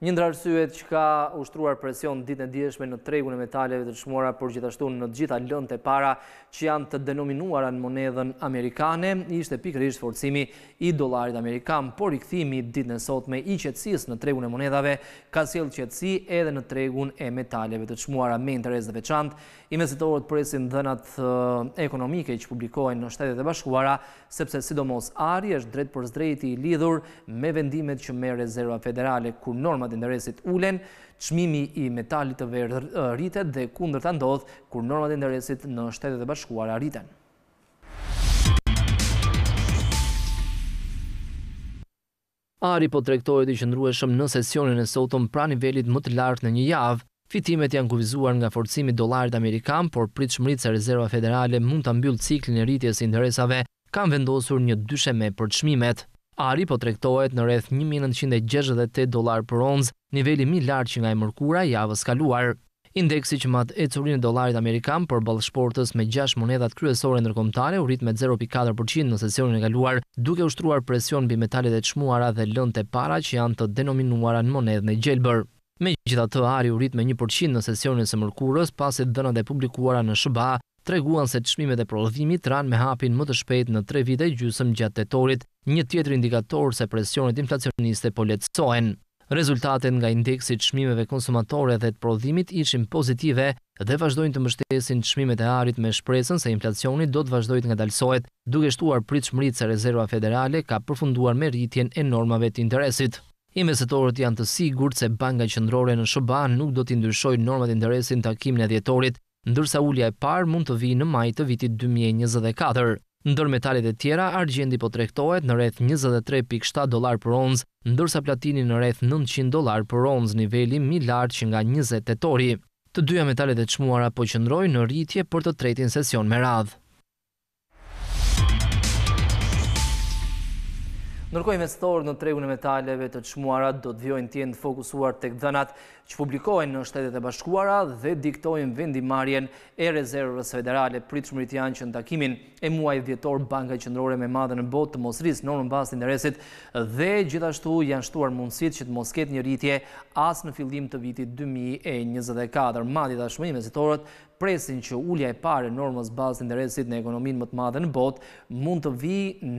Një ndrë që ka ushtruar presion ditë në djeshme në tregun e metaleve të shmora, por gjithashtu në gjitha lënd e para që janë të denominuar anë monedhen amerikane, ishte ishtë forcimi i dolarit amerikan, por i këthimi ditë sot me i qëtsis në tregun e monedave, ka sjellë qëtsi edhe në tregun e metaleve të shmora. Me interes dhe veçant, investitorët presin dhenat eh, ekonomike që publikojnë në shtetet e bashkuara, sepse sidomos ari është drejt për zdrejti i lidhur me vendimet që me rezerva federale, kur normat të Resit ulen, qmimi i metalit të verë rritet dhe kundër të ndodhë kur të interesit në shtetet e bashkuara rriten. Ari po trektojët i qëndrueshëm në sesionin e sotëm pra nivelit më të lartë në një javë, Fitimet janë kuvizuar nga forcimi dolarit Amerikan, por pritë shmëritë se rezerva federale mund të mbyllë ciklin e rritjes interesave, kam vendosur një dyshe me përçmimet. Ari po trektohet në rreth 1968 dolar për ons, niveli mi lartë që nga e mërkura javës kaluar. Indeksi që matë e curin e dolarit Amerikan për balëshportës me 6 monedat kryesore nërkomtare u rrit me 0.4% në sesionin e galuar, duke ushtruar presion bi metalit e qmuara dhe lënd të para që janë të denominuara në monedhën e gjelbër. Me gjitha të ari u rrit me 1% në sesionin e së mërkurës, pasit dënat e publikuara në shëba treguan se çmimet e prodhimit ran me hapin më të shpejtë në 3 vite gjysëm gjatë tetorit, një tjetër indikator se presionet inflacioniste po lehtësohen. Rezultatet nga indeksi të çmimeve konsumatore dhe të prodhimit ishin pozitive dhe vazhdojnë të mbështesin çmimet e arit me shpresën se inflacioni do të vazhdojë të ngadalësohet, duke shtuar pritshmëritë se Rezerva Federale ka përfunduar me rritjen e normave të interesit. Investitorët janë të sigurt se Banka Qendrore në SBA nuk do të ndryshojë normat e interesit në takimin e dhjetorit, ndërsa ulja e parë mund të vijë në maj të vitit 2024. Ndër metalet e tjera, argjendi po trektohet në rreth 23.7 dolar për onz, ndërsa platini në rreth 900 dolar për onz niveli mi lartë që nga 28 tori. Të dyja metalet e qmuara po qëndrojnë në rritje për të tretin sesion me radhë. Nërkoj me në tregun e metaleve të qmuarat do të vjojnë tjenë fokusuar të këdhenat që publikojnë në shtetet e bashkuara dhe diktojnë vendimarjen e rezervës federale pritë shmërit janë që në takimin e muaj dhjetor banka qëndrore me madhe në botë të mosris në në bas të interesit dhe gjithashtu janë shtuar mundësit që të mosket një rritje as në fillim të vitit 2024. Madhjit ashmëni me zitorët presin që ullja e pare normës bazë të interesit në ekonomin më të madhe në bot, mund të vi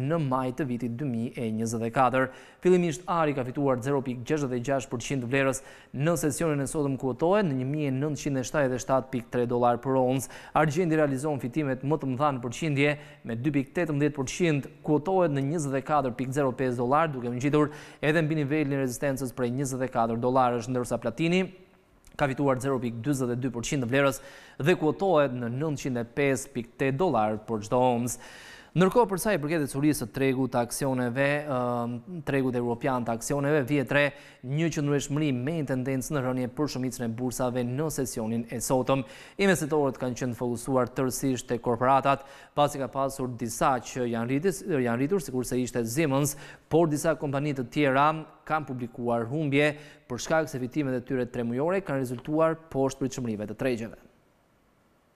në maj të vitit 2024. Filimisht Ari ka fituar 0.66% vlerës në sesionin e sotëm kuotohet në 1.977.3 dolar për onës. Argendi realizohen fitimet më të më thanë përqindje me 2.18% kuotohet në 24.05 dolar, duke më gjithur edhe në binivellin rezistencës për 24 dolar është ndërsa platini, ka fituar 0.42% të vlerës dhe kuotohet në 905.8 dollar për çdo oncë. Nërkohë përsa i përket e curisë të tregu të aksioneve, tregu të europian të aksioneve, vjetre një qëndrësh mëri me tendencë në rënje për shumicën e bursave në sesionin e sotëm. Investitorët kanë qënë fokusuar tërsisht të korporatat, pasi ka pasur disa që janë rritur, si kurse ishte Zimëns, por disa kompanit të tjera kanë publikuar humbje, shkak se fitimet e tyre tremujore kanë rezultuar poshtë për qëmrive të tregjeve.